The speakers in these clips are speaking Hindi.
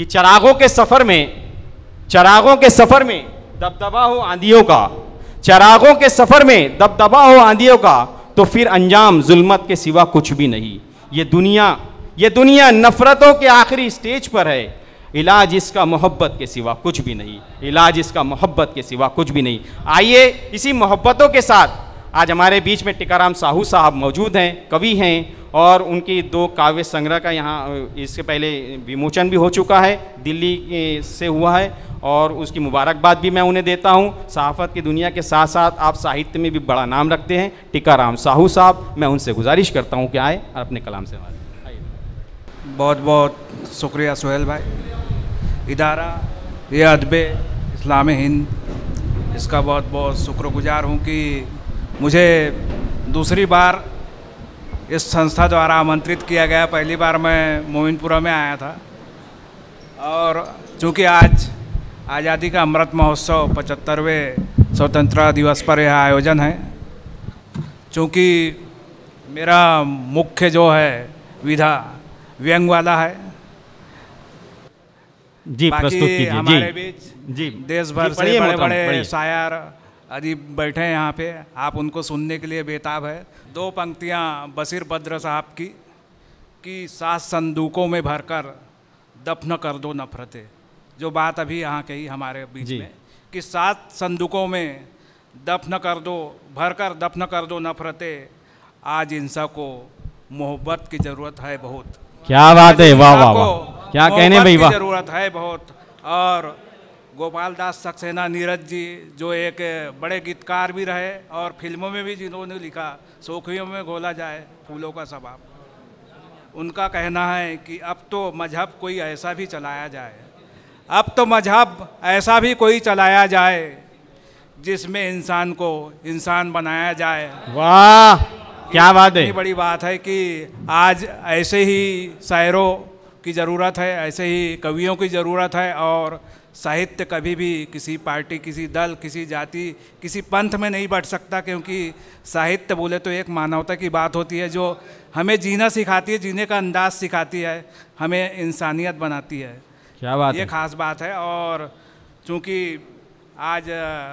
कि चरागों के सफ़र में चरागों के सफ़र में दबदबा हो आंधियों का चरागों के सफ़र में दबदबा हो आंधियों का तो फिर अंजाम जुल्मत के सिवा कुछ भी नहीं ये दुनिया ये दुनिया नफ़रतों के आखिरी स्टेज पर है इलाज इसका मोहब्बत के सिवा कुछ भी नहीं इलाज इसका मोहब्बत के सिवा कुछ भी नहीं आइए इसी मोहब्बतों के साथ आज हमारे बीच में टिकाराम साहू साहब मौजूद हैं कवि हैं और उनकी दो काव्य संग्रह का यहाँ इसके पहले विमोचन भी हो चुका है दिल्ली से हुआ है और उसकी मुबारकबाद भी मैं उन्हें देता हूँ सहाफ़त की दुनिया के साथ साथ आप साहित्य में भी बड़ा नाम रखते हैं टिकाराम साहू साहब मैं उनसे गुजारिश करता हूँ कि आए और अपने कलाम से हमारे बहुत बहुत शुक्रिया सुहेल भाई इदारा ये अदब इस्लाम हिंद इसका बहुत बहुत शुक्रगुजार हूँ कि मुझे दूसरी बार इस संस्था द्वारा आमंत्रित किया गया पहली बार मैं मोमिनपुरा में आया था और चूँकि आज आज़ादी का अमृत महोत्सव पचहत्तरवें स्वतंत्रता दिवस पर यह आयोजन है चूँकि मेरा मुख्य जो है विधा व्यंग वाला है जी बाकी हमारे जी बीच जी देश भर से बड़े बड़े शायर अजी बैठे हैं यहाँ पे आप उनको सुनने के लिए बेताब है दो पंक्तियाँ बशीर बद्र साहब की कि सात संदूकों में भरकर दफन कर दो नफरतें जो बात अभी यहाँ कही हमारे बीच में कि सात संदूकों में दफन कर दो भरकर दफन कर दो नफरतें आज इंसा को मोहब्बत की ज़रूरत है बहुत क्या बात है वाह वाह वाह क्या कहने भाई वाह जरूरत है बहुत और गोपाल दास सक्सेना नीरज जी जो एक बड़े गीतकार भी रहे और फिल्मों में भी जिन्होंने लिखा सोखियों में घोला जाए फूलों का स्वभाव उनका कहना है कि अब तो मजहब कोई ऐसा भी चलाया जाए अब तो मजहब ऐसा भी कोई चलाया जाए जिसमें इंसान को इंसान बनाया जाए वाह क्या बात है बड़ी बात है कि आज ऐसे ही शायरों की ज़रूरत है ऐसे ही कवियों की ज़रूरत है और साहित्य कभी भी किसी पार्टी किसी दल किसी जाति किसी पंथ में नहीं बढ़ सकता क्योंकि साहित्य बोले तो एक मानवता की बात होती है जो हमें जीना सिखाती है जीने का अंदाज सिखाती है हमें इंसानियत बनाती है क्या बात ये है? खास बात है और चूँकि आज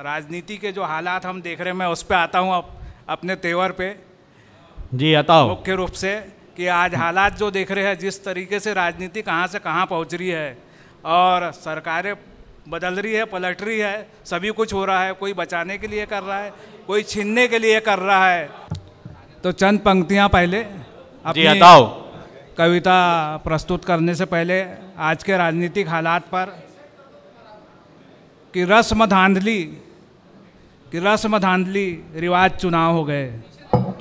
राजनीति के जो हालात हम देख रहे हैं मैं उस पर आता हूँ अप, अपने तेवर पे जी आता मुख्य रूप से कि आज हालात जो देख रहे हैं जिस तरीके से राजनीति कहाँ से कहाँ पहुँच रही है और सरकारें बदल रही है पलट रही है सभी कुछ हो रहा है कोई बचाने के लिए कर रहा है कोई छीनने के लिए कर रहा है तो चंद पंक्तियाँ पहले जी कविता प्रस्तुत करने से पहले आज के राजनीतिक हालात पर कि रस्म धांधली कि रस्म धांधली रिवाज चुनाव हो गए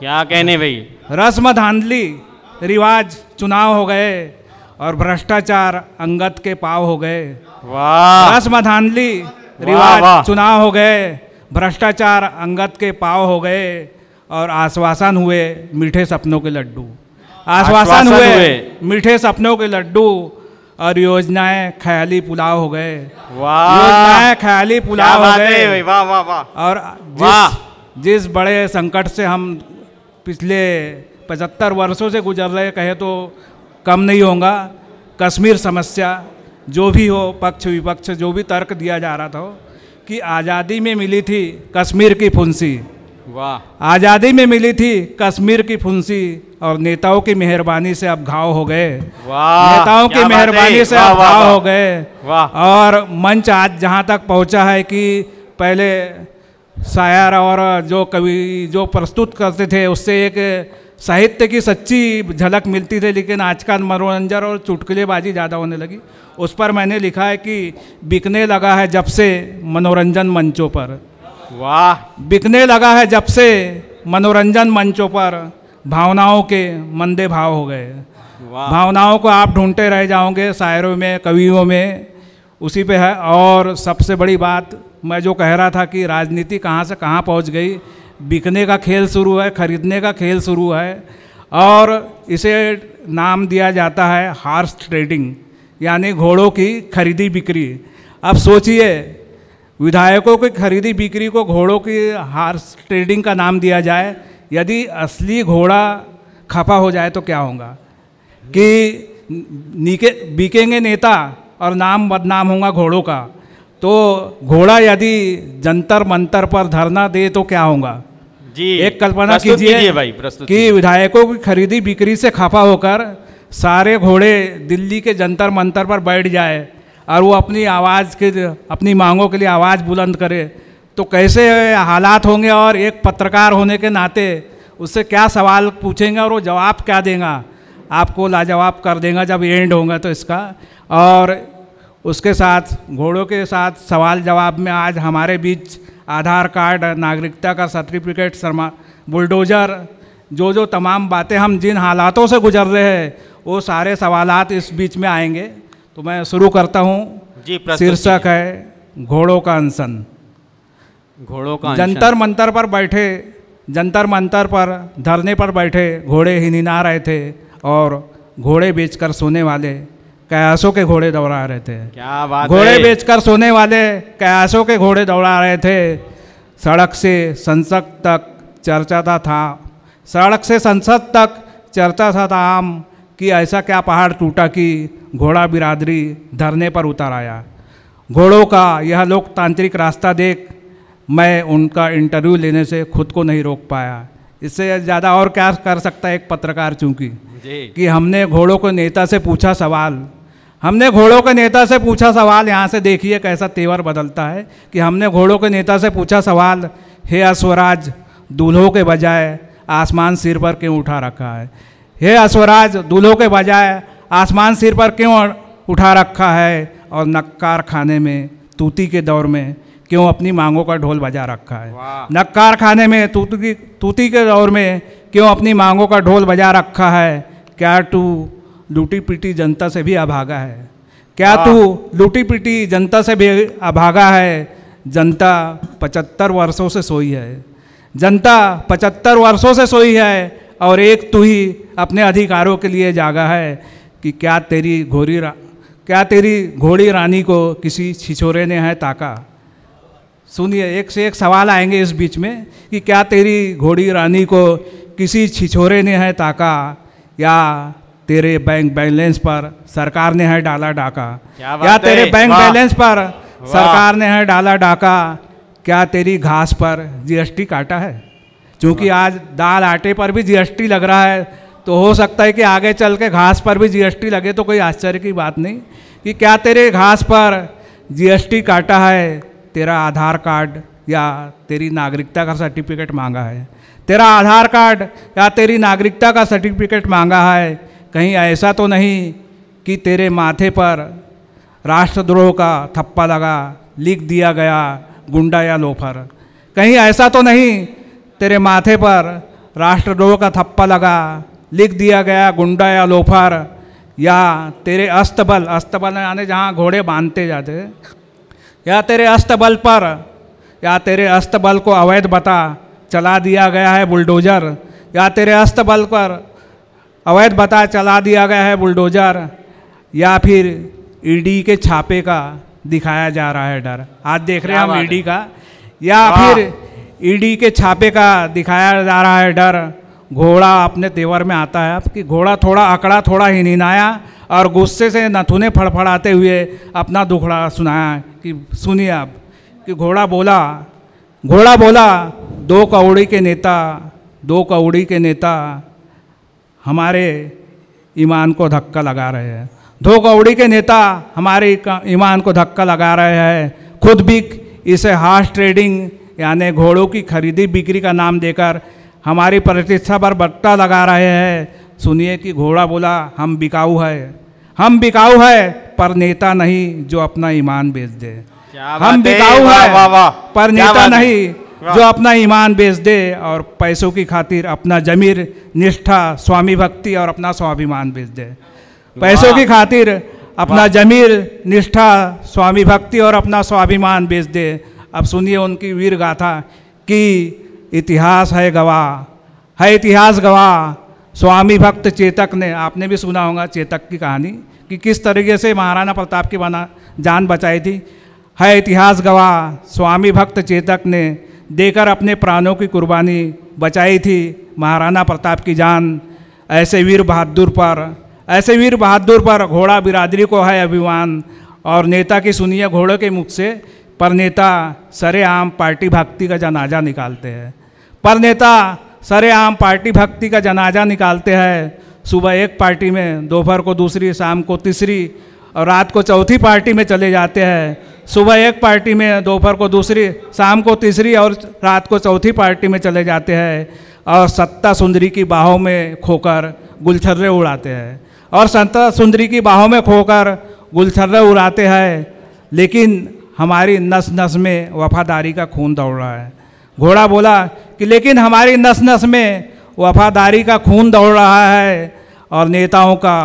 क्या कहने भाई रस्म धांधली रिवाज चुनाव हो गए और भ्रष्टाचार अंगत के पाव हो गए रसमधानली रिवाज वा, वा। चुनाव हो गए भ्रष्टाचार अंगत के पाव हो गए और आश्वासन हुए मीठे सपनों के लड्डू आश्वासन हुए, हुए मीठे सपनों के लड्डू और योजनाएं ख्याली पुलाव हो गए योजनाएं ख्याली पुलाव हो गए वाह वाह वाह और जिस, जिस बड़े संकट से हम पिछले पचहत्तर वर्षों से गुजर रहे कहे तो कम नहीं होगा कश्मीर समस्या जो भी हो पक्ष विपक्ष जो भी तर्क दिया जा रहा था कि आज़ादी में मिली थी कश्मीर की फुंसी वाह आज़ादी में मिली थी कश्मीर की फुंसी और नेताओं की मेहरबानी से अब घाव हो गए नेताओं की मेहरबानी से अब घाव हो गए और मंच आज जहाँ तक पहुँचा है कि पहले शायर और जो कवि जो प्रस्तुत करते थे उससे एक साहित्य की सच्ची झलक मिलती थी लेकिन आजकल मनोरंजन और चुटकुलेबाजी ज़्यादा होने लगी उस पर मैंने लिखा है कि बिकने लगा है जब से मनोरंजन मंचों पर वाह बिकने लगा है जब से मनोरंजन मंचों पर भावनाओं के मंदे भाव हो गए भावनाओं को आप ढूंढते रह जाओगे शायरों में कवियों में उसी पे है और सबसे बड़ी बात मैं जो कह रहा था कि राजनीति कहाँ से कहाँ पहुँच गई बिकने का खेल शुरू है खरीदने का खेल शुरू है और इसे नाम दिया जाता है हार्स ट्रेडिंग यानी घोड़ों की खरीदी बिक्री अब सोचिए विधायकों की खरीदी बिक्री को घोड़ों की हार्स ट्रेडिंग का नाम दिया जाए यदि असली घोड़ा खपा हो जाए तो क्या होगा कि नीके बिकेंगे नेता और नाम बदनाम होगा घोड़ों का तो घोड़ा यदि जंतर मंतर पर धरना दे तो क्या होगा जी एक कल्पना कीजिए भाई कि विधायकों की खरीदी बिक्री से खफा होकर सारे घोड़े दिल्ली के जंतर मंतर पर बैठ जाए और वो अपनी आवाज़ के अपनी मांगों के लिए आवाज़ बुलंद करे तो कैसे हालात होंगे और एक पत्रकार होने के नाते उससे क्या सवाल पूछेंगे और वो जवाब क्या देगा आपको लाजवाब कर देगा जब एंड होगा तो इसका और उसके साथ घोड़ों के साथ सवाल जवाब में आज हमारे बीच आधार कार्ड नागरिकता का सर्टिफिकेट शर्मा बुलडोज़र जो जो तमाम बातें हम जिन हालातों से गुजर रहे हैं वो सारे सवालत इस बीच में आएंगे तो मैं शुरू करता हूँ शीर्षक है घोड़ों का अनशन घोड़ों का जंतर मंतर पर बैठे जंतर मंतर पर धरने पर बैठे घोड़े हिनिना रहे थे और घोड़े बेचकर सोने वाले कयासों के घोड़े दौड़ा रहे थे क्या बात घोड़े बेचकर सोने वाले कयासों के घोड़े दौड़ा रहे थे सड़क से संसद तक चर्चा था था सड़क से संसद तक चर्चा था था आम कि ऐसा क्या पहाड़ टूटा कि घोड़ा बिरादरी धरने पर उतर आया घोड़ों का यह लोकतांत्रिक रास्ता देख मैं उनका इंटरव्यू लेने से खुद को नहीं रोक पाया इससे ज़्यादा और क्या कर सकता है एक पत्रकार चूँकि कि हमने घोड़ों को नेता से पूछा सवाल हमने घोड़ों के नेता से पूछा सवाल यहाँ से देखिए कैसा तेवर बदलता है कि हमने घोड़ों के नेता से पूछा सवाल हे अस्वराज दूल्हों के बजाय आसमान सिर पर क्यों उठा रखा है हे अस्वराज दूल्हों के बजाय आसमान सिर पर क्यों उठा रखा है और नक्कार खाने में तूती के दौर में क्यों अपनी मांगों का ढोल बजा रखा है नक्कार खाने में तूती तूती के दौर में क्यों अपनी मांगों का ढोल बजा रखा है क्या तू लूटी पीटी जनता से भी अभागा है क्या हाँ। तू लूटी पीटी जनता से भी अभागा है जनता पचहत्तर वर्षों से सोई है जनता पचहत्तर वर्षों से सोई है और एक तू ही अपने अधिकारों के लिए जागा है कि क्या तेरी घोरी रा क्या तेरी घोड़ी रानी को किसी छिछोरे ने है ताका सुनिए एक से एक सवाल आएंगे इस बीच में कि क्या तेरी घोड़ी रानी को किसी छिछोरे ने है ताका या तेरे बैंक बैलेंस पर सरकार ने है डाला डाका या तेरे बैंक बैलेंस पर सरकार ने है डाला डाका क्या तेरी घास पर जीएसटी काटा है क्योंकि आज दाल आटे पर भी जीएसटी लग रहा है तो हो सकता है कि आगे चल के घास पर भी जीएसटी लगे तो कोई आश्चर्य की बात नहीं कि क्या तेरे घास पर जीएसटी काटा है तेरा आधार कार्ड या तेरी नागरिकता का सर्टिफिकेट मांगा है तेरा आधार कार्ड या तेरी नागरिकता का सर्टिफिकेट मांगा है कहीं ऐसा तो नहीं कि तेरे माथे पर राष्ट्रद्रोह का थप्पा लगा लिख दिया गया गुंडा या लोफर कहीं ऐसा तो नहीं तेरे माथे पर राष्ट्रद्रोह का थप्पा लगा लिख दिया गया गुंडा या लोफर या तेरे अस्तबल अस्तबल यानी जहाँ घोड़े बांधते जाते या तेरे अस्तबल पर या तेरे अस्तबल को अवैध बता चला दिया गया है बुलडोजर या तेरे अस्तबल पर अवैध बता चला दिया गया है बुलडोजर या फिर ईडी के छापे का दिखाया जा रहा है डर आज देख रहे हैं हम ईडी का या फिर ईडी के छापे का दिखाया जा रहा है डर घोड़ा अपने तेवर में आता है कि घोड़ा थोड़ा अकड़ा थोड़ा ही निनाया और गुस्से से नथुने फड़फड़ाते हुए अपना दुखड़ा सुनाया कि सुनिए आप कि घोड़ा बोला घोड़ा बोला दो कौड़ी के नेता दो कौड़ी के नेता हमारे ईमान को धक्का लगा रहे हैं धो गौड़ी के नेता हमारे ईमान को धक्का लगा रहे हैं खुद भी इसे हार्स ट्रेडिंग यानी घोड़ों की खरीदी बिक्री का नाम देकर हमारी प्रतिष्ठा पर बट्टा लगा रहे हैं सुनिए कि घोड़ा बोला हम बिकाऊ है हम बिकाऊ है पर नेता नहीं जो अपना ईमान बेच दे हम बिकाऊ है पर नेता नहीं जो अपना ईमान बेच दे और पैसों की खातिर अपना जमीर निष्ठा स्वामी भक्ति और अपना स्वाभिमान बेच दे पैसों की खातिर अपना जमीर निष्ठा स्वामी भक्ति और अपना स्वाभिमान बेच दे अब सुनिए उनकी वीर गाथा कि इतिहास है गवाह है इतिहास गवाह स्वामी भक्त चेतक ने आपने भी सुना होगा चेतक की कहानी कि किस तरीके से महाराणा प्रताप की बना जान बचाई थी है इतिहास गवाह स्वामी भक्त चेतक ने देकर अपने प्राणों की कुर्बानी बचाई थी महाराणा प्रताप की जान ऐसे वीर बहादुर पर ऐसे वीर बहादुर पर घोड़ा बिरादरी को है अभिमान और नेता की सुनिए घोड़े के मुख से पर नेता सरेआम पार्टी भक्ति का जनाजा निकालते हैं पर नेता सरेआम पार्टी भक्ति का जनाजा निकालते हैं सुबह एक पार्टी में दोपहर को दूसरी शाम को तीसरी और रात को चौथी पार्टी में चले जाते हैं सुबह एक पार्टी में दोपहर को दूसरी शाम को तीसरी और रात को चौथी पार्टी में चले जाते हैं और सत्ता सुंदरी की बाहों में खोकर गुलछर्रे उड़ाते हैं और सत्ता सुंदरी की बाहों में खोकर गुलछर्रे उड़ाते हैं लेकिन हमारी नस नस में वफादारी का खून दौड़ रहा है घोड़ा बोला कि लेकिन हमारी नस नस में वफादारी का खून दौड़ रहा है और नेताओं का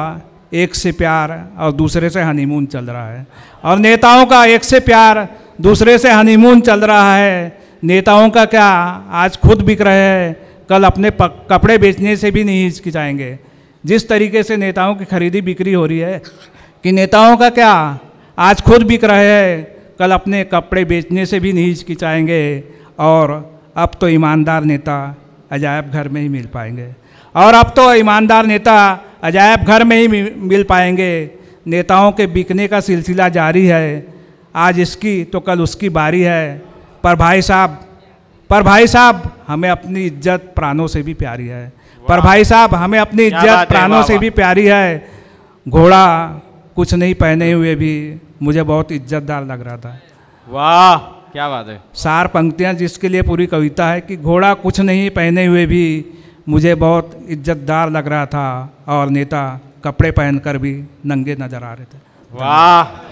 एक से प्यार और दूसरे से हनीमून चल रहा है और नेताओं का एक से प्यार दूसरे से हनीमून चल रहा है नेताओं का क्या आज खुद बिक रहे हैं कल अपने कपड़े बेचने से भी नहीं हिचकिचाएंगे जिस तरीके से नेताओं की खरीदी बिक्री हो रही है कि नेताओं का क्या आज खुद बिक रहे हैं कल अपने कपड़े बेचने से भी नहीं हिचकिचाएंगे और अब तो ईमानदार नेता अजायब घर में ही मिल पाएंगे और अब तो ईमानदार नेता अजायब घर में ही मिल पाएंगे नेताओं के बिकने का सिलसिला जारी है आज इसकी तो कल उसकी बारी है पर भाई साहब पर भाई साहब हमें अपनी इज्जत प्राणों से भी प्यारी है पर भाई साहब हमें अपनी इज्जत प्राणों से भी प्यारी है घोड़ा कुछ नहीं पहने हुए भी मुझे बहुत इज्जतदार लग रहा था वाह क्या बात है सार पंक्तियाँ जिसके लिए पूरी कविता है कि घोड़ा कुछ नहीं पहने हुए भी मुझे बहुत इज्जतदार लग रहा था और नेता कपड़े पहनकर भी नंगे नजर आ रहे थे वाह